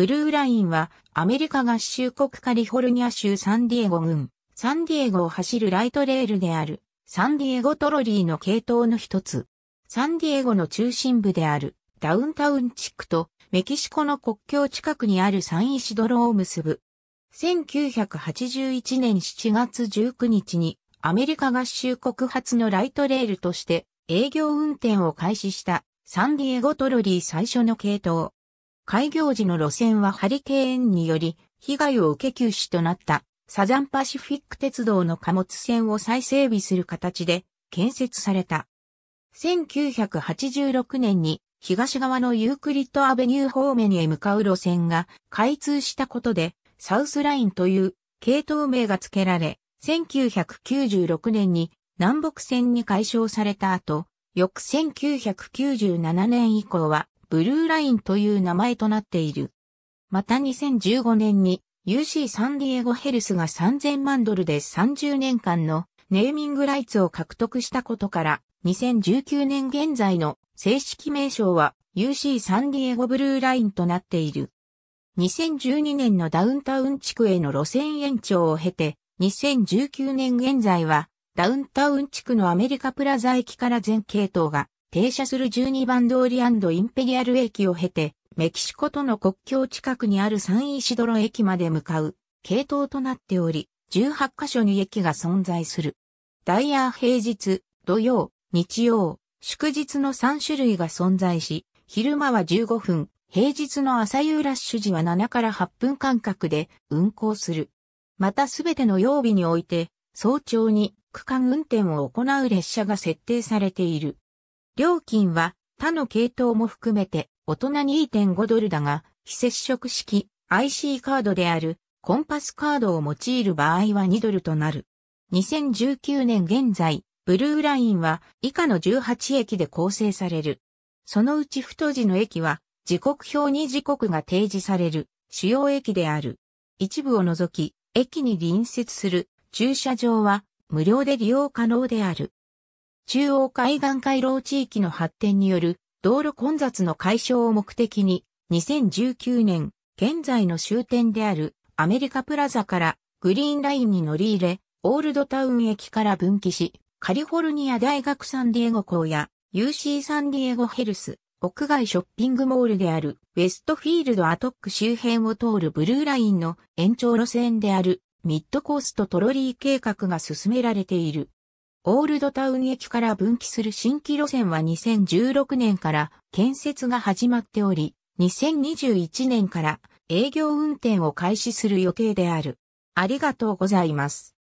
ブルーラインはアメリカ合衆国カリフォルニア州サンディエゴ郡、サンディエゴを走るライトレールである、サンディエゴトロリーの系統の一つ。サンディエゴの中心部であるダウンタウン地区とメキシコの国境近くにあるサンイシドロを結ぶ。1981年7月19日にアメリカ合衆国発のライトレールとして営業運転を開始したサンディエゴトロリー最初の系統。開業時の路線はハリケーンにより被害を受け休止となったサザンパシフィック鉄道の貨物線を再整備する形で建設された。1986年に東側のユークリッドアベニュー方面へ向かう路線が開通したことでサウスラインという系統名が付けられ、1996年に南北線に解消された後、翌1997年以降はブルーラインという名前となっている。また2015年に UC サンディエゴヘルスが3000万ドルで30年間のネーミングライツを獲得したことから、2019年現在の正式名称は UC サンディエゴブルーラインとなっている。2012年のダウンタウン地区への路線延長を経て、2019年現在はダウンタウン地区のアメリカプラザ駅から全系統が停車する12番通りインペリアル駅を経て、メキシコとの国境近くにあるサンイシドロ駅まで向かう、系統となっており、18カ所に駅が存在する。ダイヤー平日、土曜、日曜、祝日の3種類が存在し、昼間は15分、平日の朝夕ラッシュ時は7から8分間隔で運行する。またすべての曜日において、早朝に区間運転を行う列車が設定されている。料金は他の系統も含めて大人2.5ドルだが、非接触式 IC カードであるコンパスカードを用いる場合は2ドルとなる。2019年現在、ブルーラインは以下の18駅で構成される。そのうち太字の駅は時刻表に時刻が提示される主要駅である。一部を除き、駅に隣接する駐車場は無料で利用可能である。中央海岸回廊地域の発展による道路混雑の解消を目的に、2019年、現在の終点であるアメリカプラザからグリーンラインに乗り入れ、オールドタウン駅から分岐し、カリフォルニア大学サンディエゴ校や UC サンディエゴヘルス、屋外ショッピングモールであるウェストフィールドアトック周辺を通るブルーラインの延長路線であるミッドコーストトロリー計画が進められている。オールドタウン駅から分岐する新規路線は2016年から建設が始まっており、2021年から営業運転を開始する予定である。ありがとうございます。